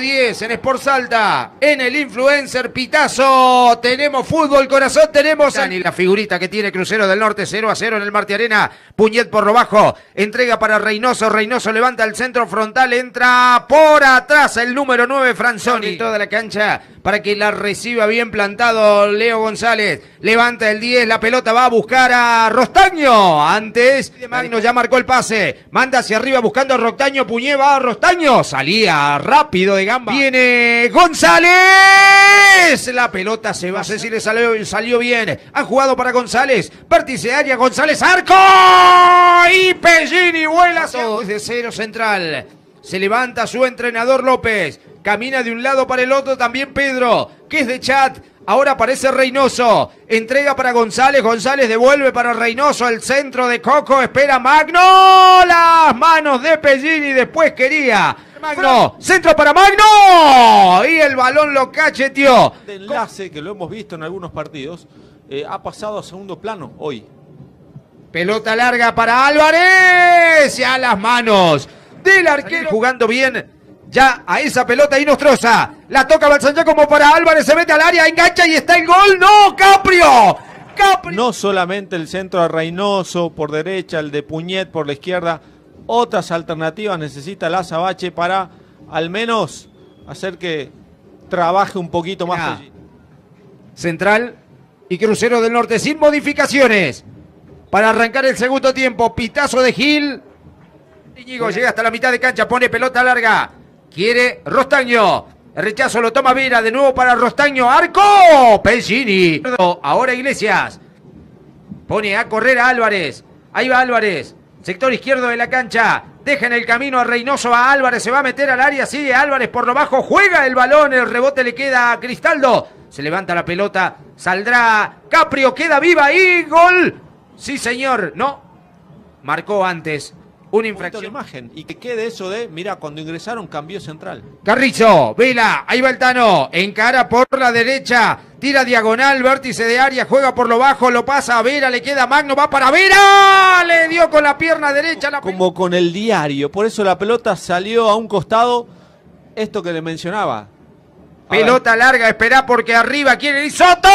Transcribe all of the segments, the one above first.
10 en Sport Salta, en el influencer Pitazo, tenemos fútbol, corazón, tenemos... Y la figurita que tiene Crucero del Norte, 0 a 0 en el Marte Arena, Puñet por lo bajo, entrega para Reynoso, Reynoso levanta el centro frontal, entra por atrás el número 9 Franzoni, y toda la cancha para que la reciba bien plantado Leo González, levanta el 10, la pelota va a buscar a Rostaño, antes Magno ya marcó el pase, manda hacia arriba buscando a Rostaño, Puñet va a Rostaño, salía rápido Viene González. La pelota se va. a hacer. si le salió, salió bien. Ha jugado para González. Vértice González. Arco. Y Pellini vuela. de cero central. Se levanta su entrenador López. Camina de un lado para el otro también Pedro, que es de chat. Ahora aparece Reynoso. Entrega para González. González devuelve para Reynoso. Al centro de Coco. Espera Magno. Las manos de Pellini. Después quería Magno, centro para Magno. Y el balón lo cacheteó. Este enlace, que lo hemos visto en algunos partidos, eh, ha pasado a segundo plano hoy. Pelota larga para Álvarez. Y a las manos del arquero. Jugando bien ya a esa pelota y Nostroza. La toca ya como para Álvarez. Se mete al área, engancha y está el gol. ¡No, Caprio! No solamente el centro a Reynoso por derecha, el de Puñet por la izquierda otras alternativas necesita la Zabache para al menos hacer que trabaje un poquito más. Central y Crucero del Norte sin modificaciones. Para arrancar el segundo tiempo, pitazo de Gil. llega hasta la mitad de cancha, pone pelota larga. Quiere Rostaño. El rechazo lo toma Vera, de nuevo para Rostaño. ¡Arco! Pensini. Ahora Iglesias. Pone a correr a Álvarez. Ahí va Álvarez sector izquierdo de la cancha. Deja en el camino a Reynoso, a Álvarez, se va a meter al área, sigue Álvarez por lo bajo, juega el balón, el rebote le queda a Cristaldo. Se levanta la pelota, saldrá Caprio, queda viva y gol. Sí, señor, no. Marcó antes una infracción. imagen y que quede eso de, mira, cuando ingresaron cambió central. Carrizo, Vela, ahí va el Tano, encara por la derecha, tira diagonal, vértice de área, juega por lo bajo, lo pasa a Vera, le queda Magno, va para Vera, le dio con la pierna derecha la Como con el diario, por eso la pelota salió a un costado, esto que le mencionaba. pelota larga, espera porque arriba quiere el Soto.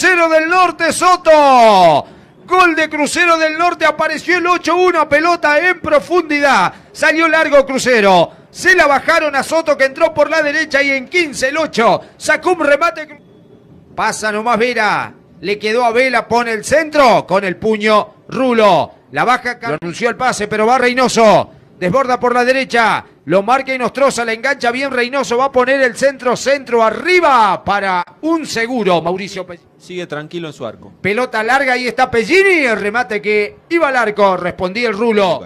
Crucero del Norte, Soto. Gol de Crucero del Norte, apareció el 8-1, pelota en profundidad. Salió largo Crucero. Se la bajaron a Soto que entró por la derecha y en 15 el 8. Sacó un remate. Pasa nomás Vera. Le quedó a Vela, pone el centro con el puño Rulo. La baja, anunció el pase, pero va Reynoso. Desborda por la derecha. Lo marca y troza la engancha bien Reynoso, va a poner el centro, centro arriba para un seguro, Mauricio Pellini. Sigue tranquilo en su arco. Pelota larga, y está Pellini, el remate que iba al arco, respondía el rulo.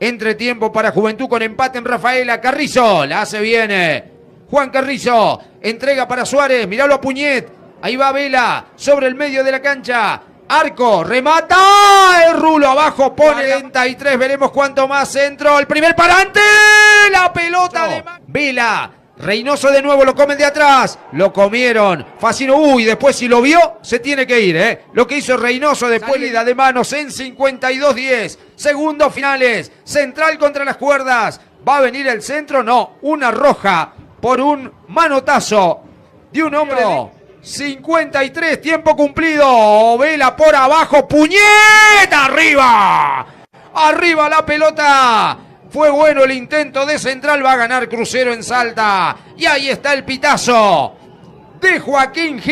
Entre tiempo para Juventud con empate en Rafaela, Carrizo, la hace bien. Eh. Juan Carrizo, entrega para Suárez, miralo a Puñet, ahí va Vela, sobre el medio de la cancha, Arco, remata, el rulo abajo, pone 33, veremos cuánto más centro, el primer parante la pelota de Vela. Reynoso de nuevo, lo comen de atrás, lo comieron, Facino, uy, después si lo vio, se tiene que ir, ¿eh? Lo que hizo Reynoso después lida de manos en 52-10, segundos finales, central contra las cuerdas, ¿va a venir el centro? No, una roja por un manotazo de un hombre 53, tiempo cumplido, vela por abajo, puñeta arriba, arriba la pelota fue bueno el intento de central, va a ganar Crucero en Salta. Y ahí está el pitazo de Joaquín Gil.